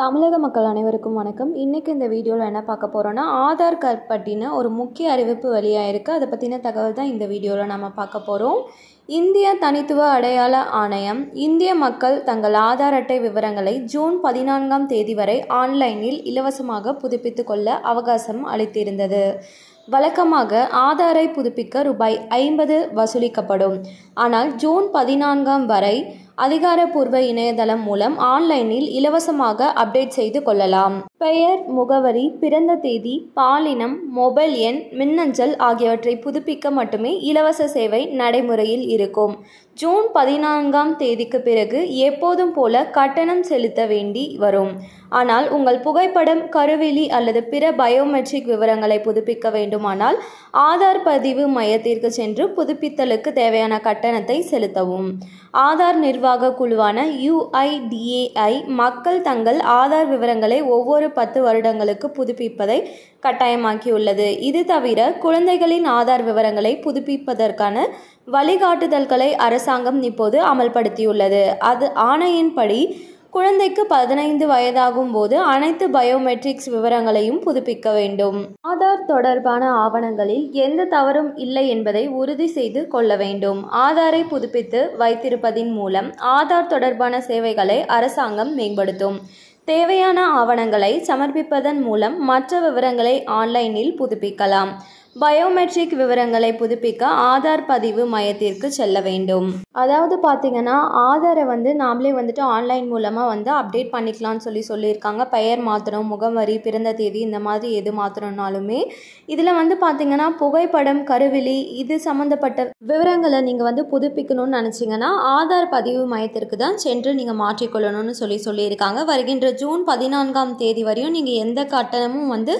தமிழக மக்கள் அனைவருக்கும் வணக்கம் இன்றைக்கி இந்த வீடியோவில் என்ன பார்க்க போகிறோன்னா ஆதார் கார்டு பற்றின ஒரு முக்கிய அறிவிப்பு வெளியாகிருக்கு அதை பற்றின தகவல் தான் இந்த வீடியோவில் நம்ம பார்க்க போகிறோம் இந்திய தனித்துவ அடையாள ஆணையம் இந்திய மக்கள் தங்கள் ஆதார் அட்டை விவரங்களை ஜூன் பதினான்காம் தேதி வரை ஆன்லைனில் இலவசமாக புதுப்பித்து கொள்ள அவகாசம் அளித்திருந்தது வழக்கமாக ஆதாரை புதுப்பிக்க ரூபாய் ஐம்பது வசூலிக்கப்படும் ஆனால் ஜூன் பதினான்காம் வரை அதிகாரப்பூர்வ இணையதளம் மூலம் ஆன்லைனில் இலவசமாக அப்டேட் செய்து கொள்ளலாம் பெயர் முகவரி பிறந்த தேதி பாலினம் மொபைல் எண் மின்னஞ்சல் ஆகியவற்றை புதுப்பிக்க மட்டுமே இலவச சேவை நடைமுறையில் இருக்கும் ஜூன் பதினான்காம் தேதிக்கு பிறகு எப்போதும் போல கட்டணம் செலுத்த வேண்டி வரும் ஆனால் உங்கள் புகைப்படம் கருவெளி அல்லது பிற பயோமெட்ரிக் விவரங்களை புதுப்பிக்க வேண்டுமானால் ஆதார் பதிவு மையத்திற்கு சென்று புதுப்பித்தலுக்கு தேவையான கட்டணத்தை செலுத்தவும் ஆதார் நிர்வாக நிர்வாக குழுவான யுஐடிஏஐ மக்கள் தங்கள் ஆதார் விவரங்களை ஒவ்வொரு பத்து வருடங்களுக்கு புதுப்பிப்பதை கட்டாயமாக்கியுள்ளது இது தவிர குழந்தைகளின் ஆதார் விவரங்களை புதுப்பிப்பதற்கான வழிகாட்டுதல்களை அரசாங்கம் இப்போது அமல்படுத்தியுள்ளது அது ஆணையின்படி குழந்தைக்கு பதினைந்து வயதாகும் போது அனைத்து பயோமெட்ரிக்ஸ் விவரங்களையும் புதுப்பிக்க வேண்டும் ஆதார் தொடர்பான ஆவணங்களில் எந்த தவறும் இல்லை என்பதை உறுதி செய்து கொள்ள வேண்டும் ஆதாரை புதுப்பித்து வைத்திருப்பதின் மூலம் ஆதார் தொடர்பான சேவைகளை அரசாங்கம் மேம்படுத்தும் தேவையான ஆவணங்களை சமர்ப்பிப்பதன் மூலம் மற்ற விவரங்களை ஆன்லைனில் புதுப்பிக்கலாம் பயோமெட்ரிக் விவரங்களை புதுப்பிக்க ஆதார் பதிவு மையத்திற்கு செல்ல வேண்டும் அதாவது பார்த்தீங்கன்னா ஆதாரை வந்து நாமளே வந்துட்டு ஆன்லைன் மூலமாக வந்து அப்டேட் பண்ணிக்கலாம்னு சொல்லி சொல்லியிருக்காங்க பெயர் மாற்றணும் முகவரி பிறந்த தேதி இந்த மாதிரி எது மாத்திரம்னாலுமே இதில் வந்து பார்த்தீங்கன்னா புகைப்படம் கருவிழி இது சம்மந்தப்பட்ட விவரங்களை நீங்கள் வந்து புதுப்பிக்கணும்னு நினச்சிங்கன்னா ஆதார் பதிவு மையத்திற்கு தான் சென்று நீங்கள் மாற்றிக்கொள்ளணும்னு சொல்லி சொல்லியிருக்காங்க வருகின்ற ஜூன் பதினான்காம் தேதி வரையும் நீங்கள் எந்த கட்டணமும் வந்து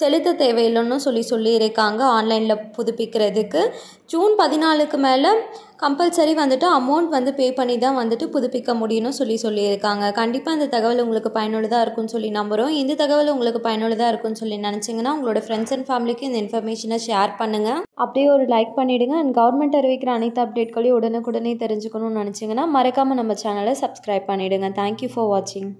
செலுத்த தேவையில்லைன்னு சொல்லி சொல்லியிருக்காங்க கொடுத்துருக்காங்க ஆன்லைனில் புதுப்பிக்கிறதுக்கு ஜூன் பதினாலுக்கு மேலே கம்பல்சரி வந்துட்டு அமௌண்ட் வந்து பே பண்ணி தான் வந்துட்டு புதுப்பிக்க முடியும்னு சொல்லி சொல்லியிருக்காங்க கண்டிப்பாக இந்த தகவல் உங்களுக்கு பயனுள்ளதாக இருக்கும்னு சொல்லி நம்புகிறோம் இந்த தகவல் உங்களுக்கு பயனுள்ளதாக இருக்கும்னு சொல்லி நினச்சிங்கன்னா உங்களோட ஃப்ரெண்ட்ஸ் அண்ட் ஃபேமிலிக்கு இந்த இன்ஃபர்மேஷனை ஷேர் பண்ணுங்கள் அப்படியே ஒரு லைக் பண்ணிவிடுங்க அண்ட் கவர்மெண்ட் அறிவிக்கிற அனைத்து அப்டேட்களையும் உடனுக்குடனே தெரிஞ்சுக்கணும்னு நினச்சிங்கன்னா மறக்காமல் நம்ம சேனலை சப்ஸ்கிரைப் பண்ணிவிடுங்க தேங்க்யூ ஃபார் வாட்சிங்